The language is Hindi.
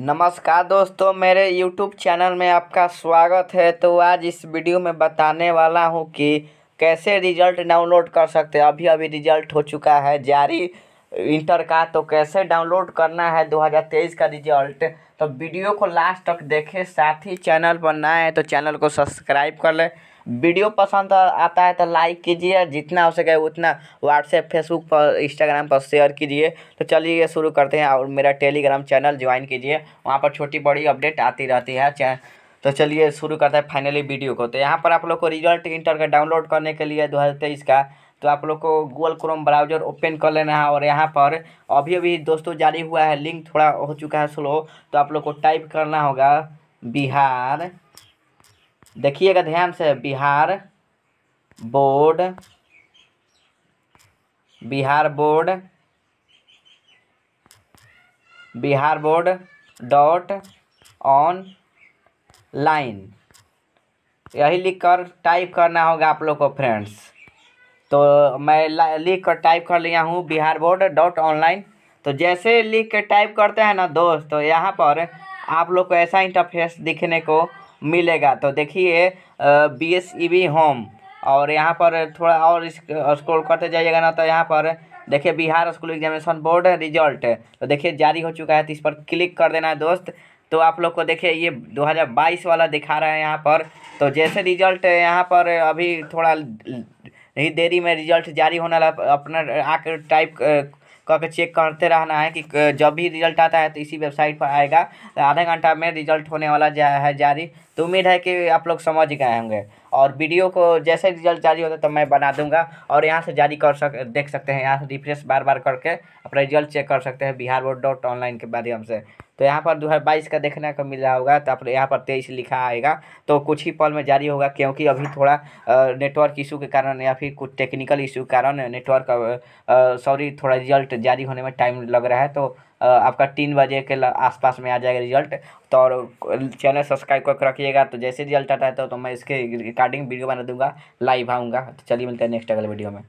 नमस्कार दोस्तों मेरे यूट्यूब चैनल में आपका स्वागत है तो आज इस वीडियो में बताने वाला हूं कि कैसे रिजल्ट डाउनलोड कर सकते हैं अभी अभी रिजल्ट हो चुका है जारी इंटर का तो कैसे डाउनलोड करना है 2023 का रिजल्ट तो वीडियो को लास्ट तक देखें साथ ही चैनल पर ना है तो चैनल को सब्सक्राइब कर लें वीडियो पसंद आता है तो लाइक कीजिए जितना हो सके उतना व्हाट्सएप फेसबुक पर इंस्टाग्राम पर शेयर कीजिए तो, तो चलिए शुरू करते हैं और मेरा टेलीग्राम चैनल ज्वाइन कीजिए वहाँ पर छोटी बड़ी अपडेट आती रहती है तो चलिए शुरू करते हैं फाइनली वीडियो को तो यहाँ पर आप लोग को रिजल्ट इंटर का डाउनलोड करने के लिए दो का तो आप लोग को गूगल क्रोम ब्राउजर ओपन कर लेना है और यहाँ पर अभी अभी दोस्तों जारी हुआ है लिंक थोड़ा हो चुका है स्लो तो आप लोग को टाइप करना होगा बिहार देखिएगा ध्यान से Bihar board Bihar board Bihar board dot online यही लिख कर टाइप करना होगा आप लोग को फ्रेंड्स तो मैं लिख कर टाइप कर लिया हूँ बिहार बोर्ड डॉट ऑनलाइन तो जैसे लिख के टाइप करते हैं ना दोस्त तो यहाँ पर आप लोग को ऐसा इंटरफेस दिखने को मिलेगा तो देखिए B S E V home और यहाँ पर थोड़ा और स्क्रॉल करते जाइएगा ना तो यहाँ पर देखिए Bihar school examination board result तो देखिए जारी हो चुका है तो इस पर क्लिक कर देना है दोस्त तो आप लोग को देखिए ये 2022 वाला दिखा रहा है यहाँ पर तो जैसे रिजल्ट यहाँ पर अभी थोड़ा ही देरी में रिजल्ट जारी होने वाला अपना आकर टाइप करके चेक करते रहना है कि जब भी रिजल्ट आता है तो इसी वेबसाइट पर आएगा आधे आधा घंटा में रिजल्ट होने वाला जा है जारी तो उम्मीद है कि आप लोग समझ गए होंगे और वीडियो को जैसे रिजल्ट जारी होता है तो मैं बना दूंगा और यहाँ से जारी कर सक देख सकते हैं यहाँ से रिफ्रेश बार बार करके अपना रिजल्ट चेक कर सकते हैं बिहार बोर्ड डॉट ऑनलाइन के माध्यम से तो यहाँ पर दो हज़ार बाईस का देखने को मिल रहा होगा तो आप यहाँ पर तेईस लिखा आएगा तो कुछ ही पल में जारी होगा क्योंकि अभी थोड़ा नेटवर्क इशू के कारण या फिर कुछ टेक्निकल इशू के कारण नेटवर्क सॉरी थोड़ा रिजल्ट जारी होने में टाइम लग रहा है तो आपका तीन बजे के आसपास में आ जाएगा रिजल्ट तो और चैनल सब्सक्राइब करके रखिएगा तो जैसे रिजल्ट आता है तो, तो मैं इसके रिकॉर्डिंग वीडियो बना दूंगा लाइव आऊँगा तो चलिए मिलते हैं नेक्स्ट अगले वीडियो में